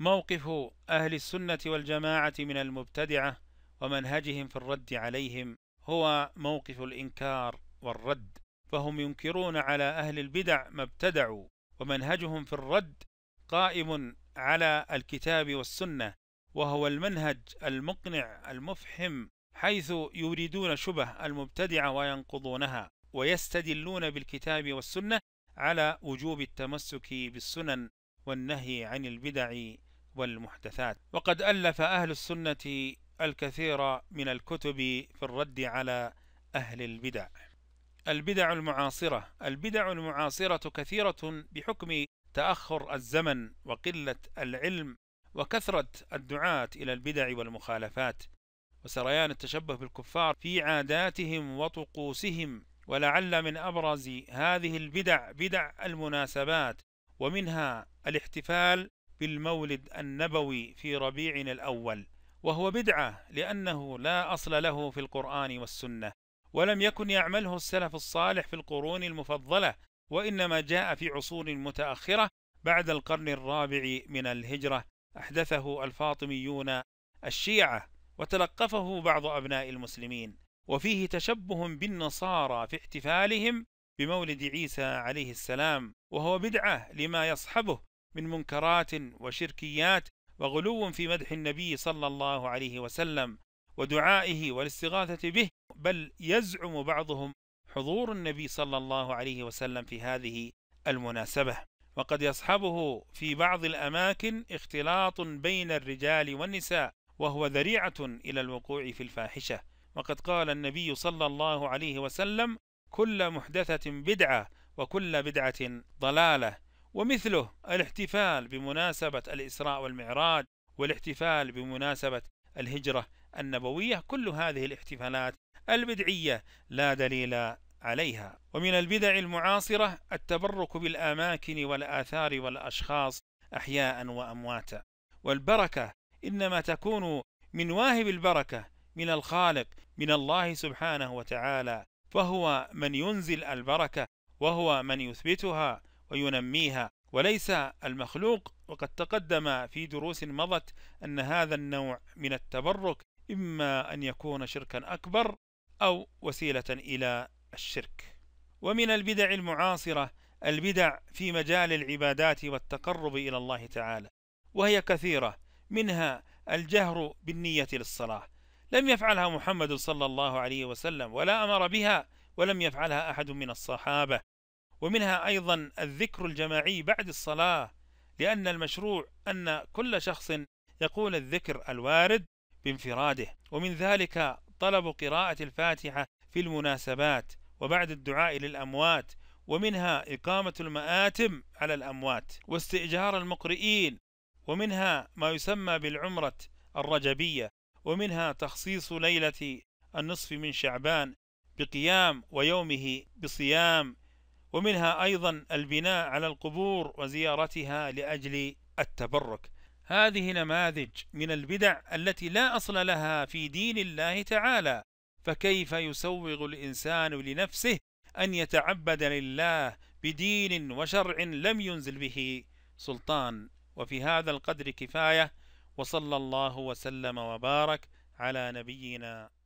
موقف أهل السنة والجماعة من المبتدعة ومنهجهم في الرد عليهم هو موقف الإنكار والرد فهم ينكرون على أهل البدع ما ابتدعوا ومنهجهم في الرد قائم على الكتاب والسنة وهو المنهج المقنع المفحم حيث يريدون شبه المبتدعة وينقضونها ويستدلون بالكتاب والسنة على وجوب التمسك بالسنن والنهي عن البدع والمحدثات وقد ألف أهل السنة الكثير من الكتب في الرد على أهل البدع البدع المعاصرة البدع المعاصرة كثيرة بحكم تأخر الزمن وقلة العلم وكثرة الدعاة إلى البدع والمخالفات وسريان التشبه بالكفار في عاداتهم وطقوسهم ولعل من أبرز هذه البدع بدع المناسبات ومنها الاحتفال بالمولد النبوي في ربيعنا الأول وهو بدعة لأنه لا أصل له في القرآن والسنة ولم يكن يعمله السلف الصالح في القرون المفضلة وإنما جاء في عصور متأخرة بعد القرن الرابع من الهجرة أحدثه الفاطميون الشيعة وتلقفه بعض أبناء المسلمين وفيه تشبه بالنصارى في احتفالهم بمولد عيسى عليه السلام وهو بدعة لما يصحبه من منكرات وشركيات وغلو في مدح النبي صلى الله عليه وسلم ودعائه والاستغاثة به بل يزعم بعضهم حضور النبي صلى الله عليه وسلم في هذه المناسبة وقد يصحبه في بعض الأماكن اختلاط بين الرجال والنساء وهو ذريعة إلى الوقوع في الفاحشة وقد قال النبي صلى الله عليه وسلم كل محدثة بدعة وكل بدعة ضلالة ومثله الاحتفال بمناسبة الإسراء والمعراج والاحتفال بمناسبة الهجرة النبوية كل هذه الاحتفالات البدعية لا دليل عليها ومن البدع المعاصرة التبرك بالأماكن والآثار والأشخاص أحياء وأمواتا والبركة إنما تكون من واهب البركة من الخالق من الله سبحانه وتعالى فهو من ينزل البركة وهو من يثبتها وينميها وليس المخلوق وقد تقدم في دروس مضت أن هذا النوع من التبرك إما أن يكون شركا أكبر أو وسيلة إلى الشرك ومن البدع المعاصرة البدع في مجال العبادات والتقرب إلى الله تعالى وهي كثيرة منها الجهر بالنية للصلاة لم يفعلها محمد صلى الله عليه وسلم ولا أمر بها ولم يفعلها أحد من الصحابة ومنها أيضا الذكر الجماعي بعد الصلاة لأن المشروع أن كل شخص يقول الذكر الوارد بانفراده ومن ذلك طلب قراءة الفاتحة في المناسبات وبعد الدعاء للأموات ومنها إقامة المآتم على الأموات واستئجار المقرئين ومنها ما يسمى بالعمرة الرجبية ومنها تخصيص ليلة النصف من شعبان بقيام ويومه بصيام ومنها أيضا البناء على القبور وزيارتها لأجل التبرك هذه نماذج من البدع التي لا أصل لها في دين الله تعالى فكيف يسوغ الإنسان لنفسه أن يتعبد لله بدين وشرع لم ينزل به سلطان وفي هذا القدر كفايه وصلى الله وسلم وبارك على نبينا